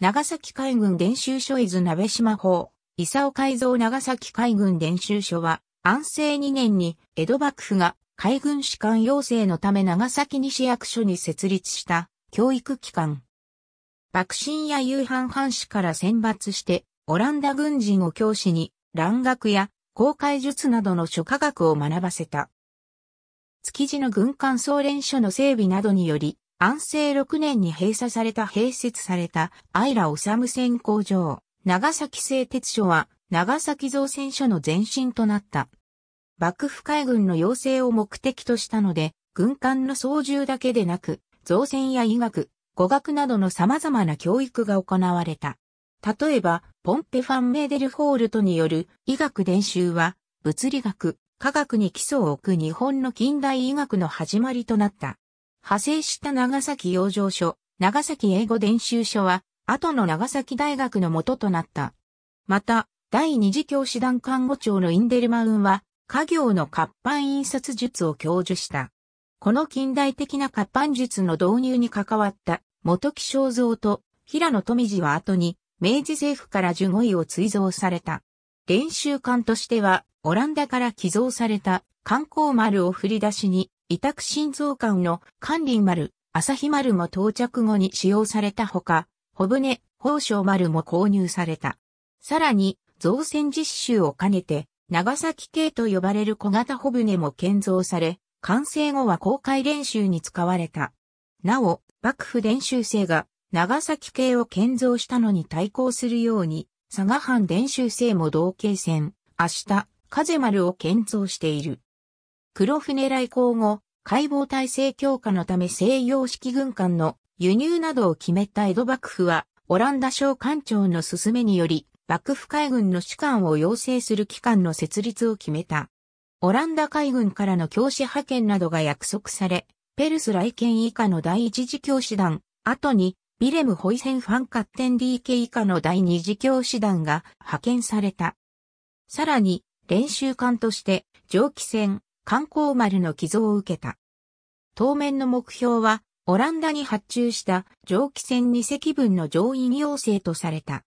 長崎海軍練習所伊豆鍋島法、伊佐尾改造長崎海軍練習所は、安政2年に江戸幕府が海軍士官養成のため長崎西役所に設立した教育機関。幕臣や夕飯藩士から選抜して、オランダ軍人を教師に、蘭学や公開術などの諸科学を学ばせた。築地の軍艦総連所の整備などにより、安政6年に閉鎖された併設されたアイラオサム線工場、長崎製鉄所は長崎造船所の前身となった。幕府海軍の要請を目的としたので、軍艦の操縦だけでなく、造船や医学、語学などの様々な教育が行われた。例えば、ポンペファン・メーデルホールトによる医学伝習は、物理学、科学に基礎を置く日本の近代医学の始まりとなった。派生した長崎養生所、長崎英語伝習所は、後の長崎大学の元となった。また、第二次教師団看護長のインデルマウンは、家業の活版印刷術を教授した。この近代的な活版術の導入に関わった元木正蔵と平野富士は後に明治政府から従位を追贈された。練習艦としてはオランダから寄贈された観光丸を振り出しに委託心臓艦の関林丸、朝日丸も到着後に使用されたほか、小舟、宝生丸も購入された。さらに、造船実習を兼ねて、長崎系と呼ばれる小型小舟も建造され、完成後は公開練習に使われた。なお、幕府練習生が長崎系を建造したのに対抗するように、佐賀藩練習生も同型船、明日、風丸を建造している。黒船来航後、解剖体制強化のため西洋式軍艦の輸入などを決めた江戸幕府は、オランダ省艦長の勧めにより、幕府海軍の主管を要請する機関の設立を決めた。オランダ海軍からの教師派遣などが約束され、ペルス来県以下の第一次教師団、後に、ビレム・ホイセン・ファン・カッテン・ DK 以下の第二次教師団が派遣された。さらに、練習艦として、蒸気船、観光丸の寄贈を受けた。当面の目標は、オランダに発注した蒸気船2隻分の乗員要請とされた。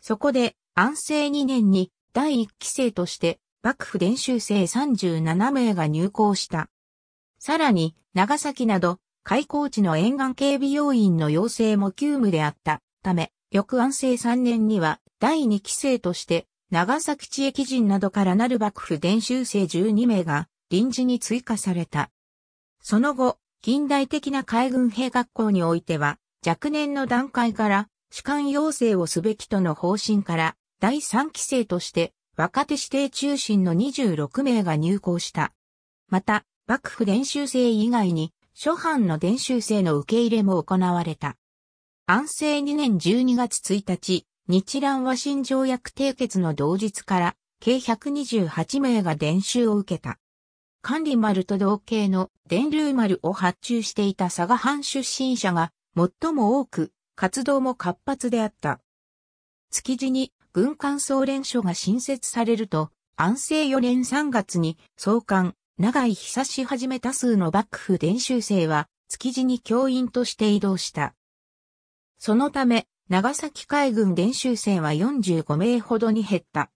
そこで、安政2年に第1期生として幕府伝習生37名が入港した。さらに、長崎など、開港地の沿岸警備要員の要請も急務であったため、翌安政3年には第2期生として、長崎地域人などからなる幕府伝習生12名が臨時に追加された。その後、近代的な海軍兵学校においては、若年の段階から主管要請をすべきとの方針から、第3期生として若手指定中心の26名が入校した。また、幕府練習生以外に、諸藩の練習生の受け入れも行われた。安政2年12月1日、日蘭和親条約締結の同日から、計128名が練習を受けた。管理丸と同型の電流丸を発注していた佐賀藩出身者が最も多く、活動も活発であった。築地に軍艦総連署が新設されると、安政4年3月に総監、長井久しはじめ多数の幕府伝習生は築地に教員として移動した。そのため、長崎海軍伝習生は45名ほどに減った。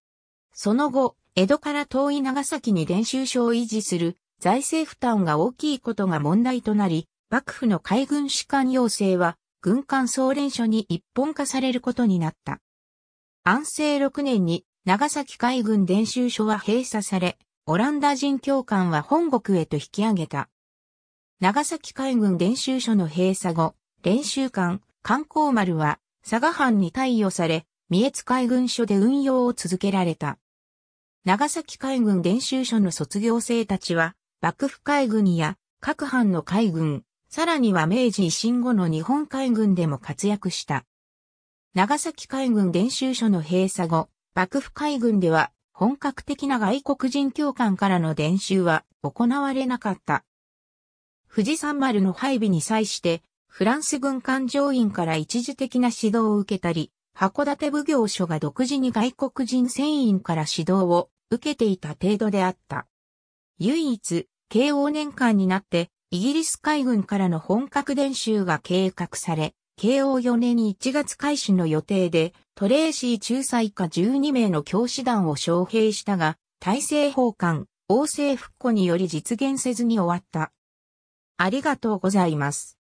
その後、江戸から遠い長崎に練習所を維持する財政負担が大きいことが問題となり、幕府の海軍士官要請は軍艦総連所に一本化されることになった。安政6年に長崎海軍練習所は閉鎖され、オランダ人教官は本国へと引き上げた。長崎海軍練習所の閉鎖後、練習艦、観光丸は佐賀藩に貸与され、三越海軍所で運用を続けられた。長崎海軍練習所の卒業生たちは、幕府海軍や各藩の海軍、さらには明治維新後の日本海軍でも活躍した。長崎海軍練習所の閉鎖後、幕府海軍では本格的な外国人教官からの練習は行われなかった。富士山丸の配備に際して、フランス軍艦乗員から一時的な指導を受けたり、函館奉行所が独自に外国人船員から指導を受けていた程度であった。唯一、慶応年間になって、イギリス海軍からの本格練習が計画され、慶応4年1月開始の予定で、トレーシー仲裁下12名の教師団を招聘したが、大政奉還、王政復古により実現せずに終わった。ありがとうございます。